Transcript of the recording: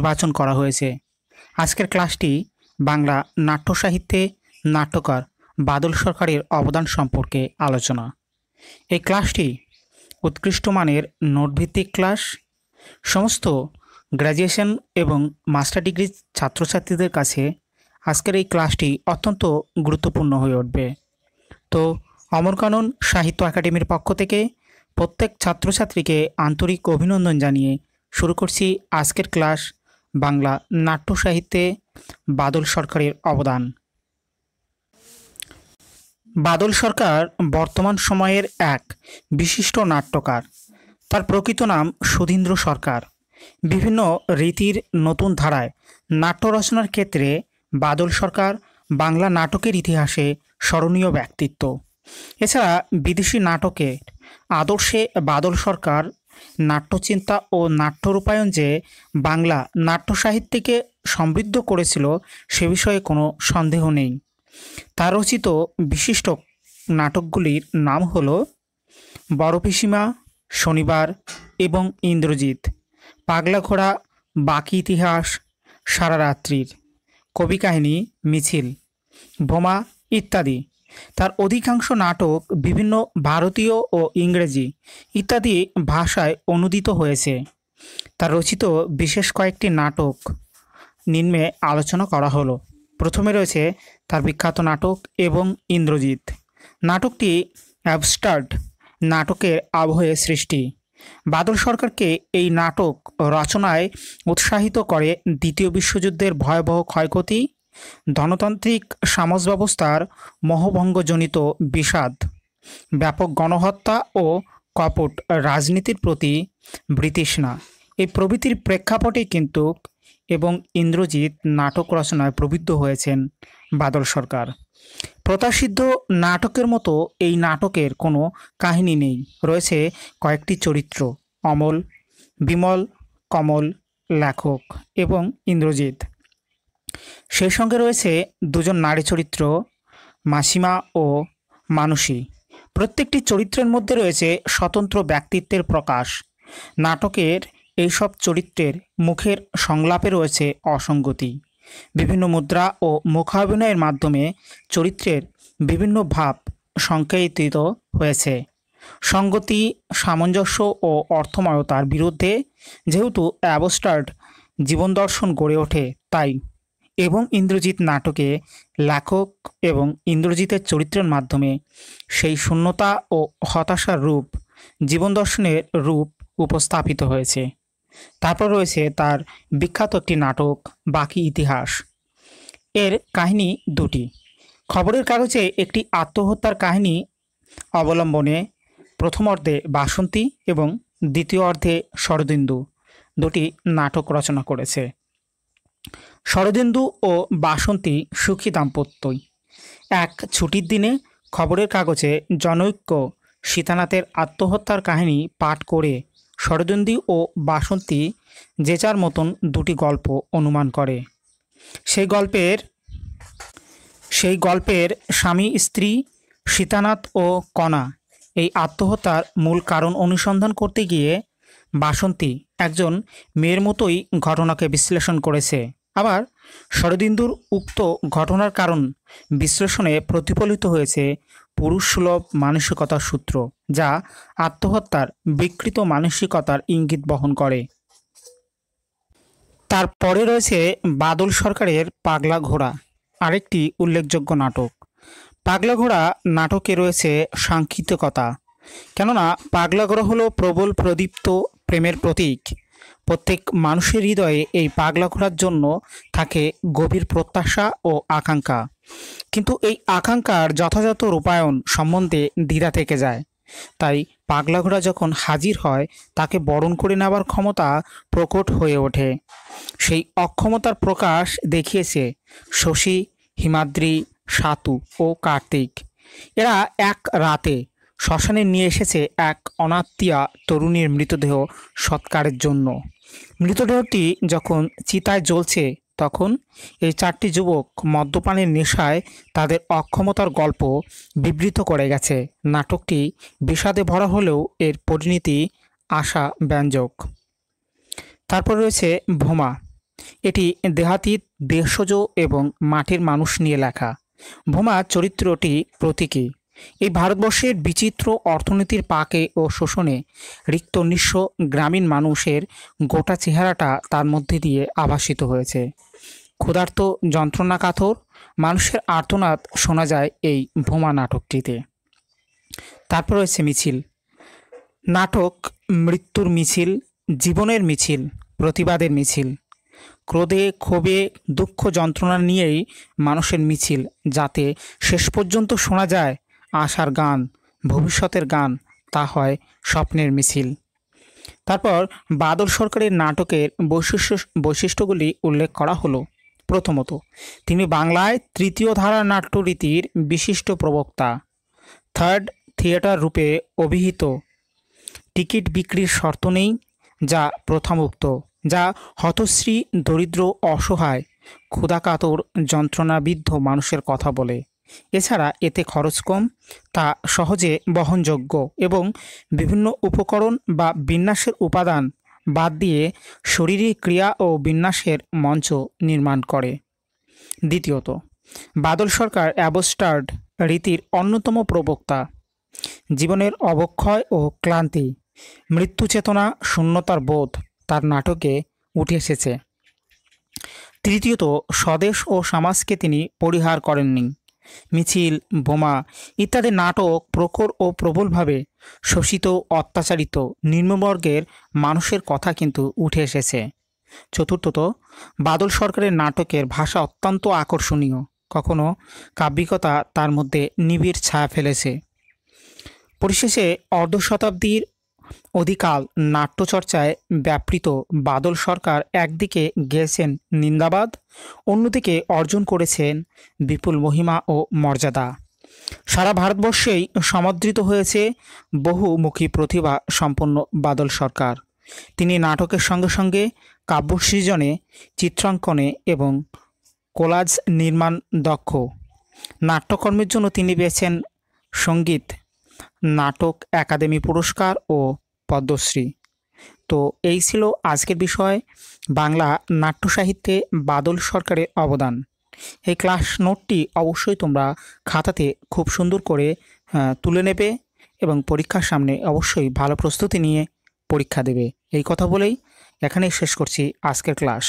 নির্বাচন করা হয়েছে আজকের ক্লাসটি বাংলা নাট্য সাহিত্যে নাট্যকার বাদল সরকারের অবদান সম্পর্কে আলোচনা এই ক্লাসটি উৎকৃষ্ট মানের নোটভিত্তিক ক্লাস সমস্ত গ্র্যাজুয়েশন এবং মাস্টার ডিগ্রির ছাত্রছাত্রীদের কাছে আজকের এই ক্লাসটি অত্যন্ত গুরুত্বপূর্ণ হয়ে উঠবে তো অমরকানন সাহিত্য একাডেমির পক্ষ থেকে প্রত্যেক ছাত্রছাত্রীকে আন্তরিক অভিনন্দন জানিয়ে শুরু করছি আজকের ক্লাস বাংলা নাট্য সাহিত্যে বাদল সরকারের অবদান বাদল সরকার বর্তমান সময়ের এক বিশিষ্ট নাট্যকার তার প্রকৃত নাম সুধীন্দ্র সরকার বিভিন্ন রীতির নতুন ধারায় নাট্য রচনার ক্ষেত্রে বাদল সরকার বাংলা নাটকের ইতিহাসে স্মরণীয় ব্যক্তিত্ব এছাড়া বিদেশি নাটকের আদর্শে বাদল সরকার নাট্যচিন্তা ও নাট্যরূপায়ণ যে বাংলা নাট্য সাহিত্যকে সমৃদ্ধ করেছিল সে বিষয়ে কোনো সন্দেহ নেই তার রচিত বিশিষ্ট নাটকগুলির নাম হল বড়পিসীমা শনিবার এবং ইন্দ্রজিৎ পাগলা ঘোড়া বাকি ইতিহাস সারা রাত্রির কবি কাহিনী মিছিল বোমা ইত্যাদি তার অধিকাংশ নাটক বিভিন্ন ভারতীয় ও ইংরেজি ইত্যাদি ভাষায় অনুদিত হয়েছে তার রচিত বিশেষ কয়েকটি নাটক নিম্নে আলোচনা করা হলো প্রথমে রয়েছে তার বিখ্যাত নাটক এবং ইন্দ্রজিৎ নাটকটি অ্যাবস্টার্ড নাটকের আবহে সৃষ্টি বাদল সরকারকে এই নাটক রচনায় উৎসাহিত করে দ্বিতীয় বিশ্বযুদ্ধের ভয়াবহ ক্ষয়ক্ষতি ধনতান্ত্রিক সমাজ ব্যবস্থার মহভঙ্গজনিত বিষাদ ব্যাপক গণহত্যা ও কপট রাজনীতির প্রতি বৃতৃষ্ণা এই প্রভৃতির প্রেক্ষাপটে কিন্তু এবং ইন্দ্রজিৎ নাটক রচনায় প্রবৃদ্ধ হয়েছেন বাদল সরকার প্রতাসিদ্ধ নাটকের মতো এই নাটকের কোনো কাহিনী নেই রয়েছে কয়েকটি চরিত্র অমল বিমল কমল লেখক এবং ইন্দ্রজিৎ সেই সঙ্গে রয়েছে দুজন নারী চরিত্র মাসিমা ও মানুষী প্রত্যেকটি চরিত্রের মধ্যে রয়েছে স্বতন্ত্র ব্যক্তিত্বের প্রকাশ নাটকের এইসব চরিত্রের মুখের সংলাপে রয়েছে অসঙ্গতি বিভিন্ন মুদ্রা ও মুখাভিনয়ের মাধ্যমে চরিত্রের বিভিন্ন ভাব সংকেতিত হয়েছে সঙ্গতি সামঞ্জস্য ও অর্থময়তার বিরুদ্ধে যেহেতু অ্যাবস্টার্ড জীবন দর্শন গড়ে ওঠে তাই এবং ইন্দ্রজিৎ নাটকে লেখক এবং ইন্দ্রজিতের চরিত্রের মাধ্যমে সেই শূন্যতা ও হতাশার রূপ জীবন দর্শনের রূপ উপস্থাপিত হয়েছে তারপর রয়েছে তার বিখ্যাত একটি নাটক বাকি ইতিহাস এর কাহিনী দুটি খবরের কাগজে একটি আত্মহত্যার কাহিনী অবলম্বনে প্রথম অর্ধে বাসন্তী এবং দ্বিতীয় অর্ধে শরদিন্দু দুটি নাটক রচনা করেছে শরদেন্দু ও বাসন্তী সুখী দাম্পত্যই এক ছুটির দিনে খবরের কাগজে জনৈক্য সীতানাথের আত্মহত্যার কাহিনী পাঠ করে শরদেন্দু ও বাসন্তী যে যার মতন দুটি গল্প অনুমান করে সেই গল্পের সেই গল্পের স্বামী স্ত্রী সীতানাথ ও কণা এই আত্মহত্যার মূল কারণ অনুসন্ধান করতে গিয়ে বাসন্তী একজন মেয়ের মতোই ঘটনাকে বিশ্লেষণ করেছে আবার শরদিন্দুর উক্ত ঘটনার কারণ বিশ্লেষণে প্রতিফলিত হয়েছে পুরুষ সুলভ মানসিকতার সূত্র যা আত্মহত্যার বিকৃত মানসিকতার ইঙ্গিত বহন করে তারপরে রয়েছে বাদল সরকারের পাগলা ঘোড়া আরেকটি উল্লেখযোগ্য নাটক পাগলা ঘোড়া নাটকে রয়েছে সাংকিতিকতা কেননা পাগলা ঘোড়া হলো প্রবল প্রদীপ্ত প্রেমের প্রতীক প্রত্যেক মানুষের হৃদয়ে এই পাগলা ঘোরার জন্য থাকে গভীর প্রত্যাশা ও আকাঙ্ক্ষা কিন্তু এই আকাঙ্ক্ষার যথাযথ রূপায়ণ সম্বন্ধে দ্বিধা থেকে যায় তাই পাগলা ঘোড়া যখন হাজির হয় তাকে বরণ করে নেবার ক্ষমতা প্রকট হয়ে ওঠে সেই অক্ষমতার প্রকাশ দেখিয়েছে শশী হিমাদ্রি সাতু ও কার্তিক এরা এক রাতে শ্মশানে নিয়ে এসেছে এক অনাত্মীয়া তরুণীর মৃতদেহ সৎকারের জন্য মৃতদেহটি যখন চিতায় জ্বলছে তখন এই চারটি যুবক মদ্যপানের নেশায় তাদের অক্ষমতার গল্প বিবৃত করে গেছে নাটকটি বিষাদে ভরা হলেও এর পরিণতি আশা ব্যঞ্জক তারপর রয়েছে ভোমা এটি দেহাতীত দেশজ এবং মাটির মানুষ নিয়ে লেখা ভোমা চরিত্রটি প্রতীকী এই ভারতবর্ষের বিচিত্র অর্থনীতির পাকে ও শোষণে রিক্ত নিঃস্ব গ্রামীণ মানুষের গোটা চেহারাটা তার মধ্যে দিয়ে আভাসিত হয়েছে ক্ষুধার্ত যন্ত্রণা কাথর মানুষের আর্তনাদ শোনা যায় এই ভোমা নাটকটিতে তারপর রয়েছে মিছিল নাটক মৃত্যুর মিছিল জীবনের মিছিল প্রতিবাদের মিছিল ক্রোধে ক্ষোভে দুঃখ যন্ত্রণা নিয়েই মানুষের মিছিল যাতে শেষ পর্যন্ত শোনা যায় আশার গান ভবিষ্যতের গান তা হয় স্বপ্নের মিছিল তারপর বাদল সরকারের নাটকের বৈশিষ্ট্য বৈশিষ্ট্যগুলি উল্লেখ করা হলো প্রথমত তিনি বাংলায় তৃতীয় ধারা নাট্যরীতির বিশিষ্ট প্রবক্তা থার্ড থিয়েটার রূপে অভিহিত টিকিট বিক্রির শর্ত নেই যা প্রথামুক্ত যা হতশ্রী দরিদ্র অসহায় ক্ষুধাকাতর যন্ত্রণাবিদ্ধ মানুষের কথা বলে এছাড়া এতে খরচ কম তা সহজে বহনযোগ্য এবং বিভিন্ন উপকরণ বা বিন্যাসের উপাদান বাদ দিয়ে শরীরী ক্রিয়া ও বিন্যাসের মঞ্চ নির্মাণ করে দ্বিতীয়ত বাদল সরকার অ্যাবস্টার্ড রীতির অন্যতম প্রবক্তা জীবনের অবক্ষয় ও ক্লান্তি মৃত্যু চেতনা শূন্যতার বোধ তার নাটকে উঠে এসেছে তৃতীয়ত স্বদেশ ও সমাজকে তিনি পরিহার করেননি মিছিল বোমা ইত্যাদি নাটক প্রখর ও প্রবলভাবে শোষিত অত্যাচারিত নিম্নবর্গের মানুষের কথা কিন্তু উঠে এসেছে চতুর্থত বাদল সরকারের নাটকের ভাষা অত্যন্ত আকর্ষণীয় কখনো কাব্যিকতা তার মধ্যে নিবিড় ছায়া ফেলেছে পরিশেষে অর্ধ শতাব্দীর অধিকাল নাট্যচর্চায় ব্যাপৃত বাদল সরকার একদিকে গেয়েছেন নিন্দাবাদ অন্যদিকে অর্জন করেছেন বিপুল মহিমা ও মর্যাদা সারা ভারতবর্ষেই সমাদৃত হয়েছে বহুমুখী প্রতিভা সম্পন্ন বাদল সরকার তিনি নাটকের সঙ্গে সঙ্গে কাব্য সৃজনে চিত্রাঙ্কনে এবং কোলাজ নির্মাণ দক্ষ নাট্যকর্মের জন্য তিনি পেয়েছেন সঙ্গীত নাটক একাডেমি পুরস্কার ও পদ্মশ্রী তো এই ছিল আজকের বিষয় বাংলা নাট্য সাহিত্যে বাদল সরকারের অবদান এই ক্লাস নোটটি অবশ্যই তোমরা খাতাতে খুব সুন্দর করে তুলে নেবে এবং পরীক্ষার সামনে অবশ্যই ভালো প্রস্তুতি নিয়ে পরীক্ষা দেবে এই কথা বলেই এখানেই শেষ করছি আজকের ক্লাস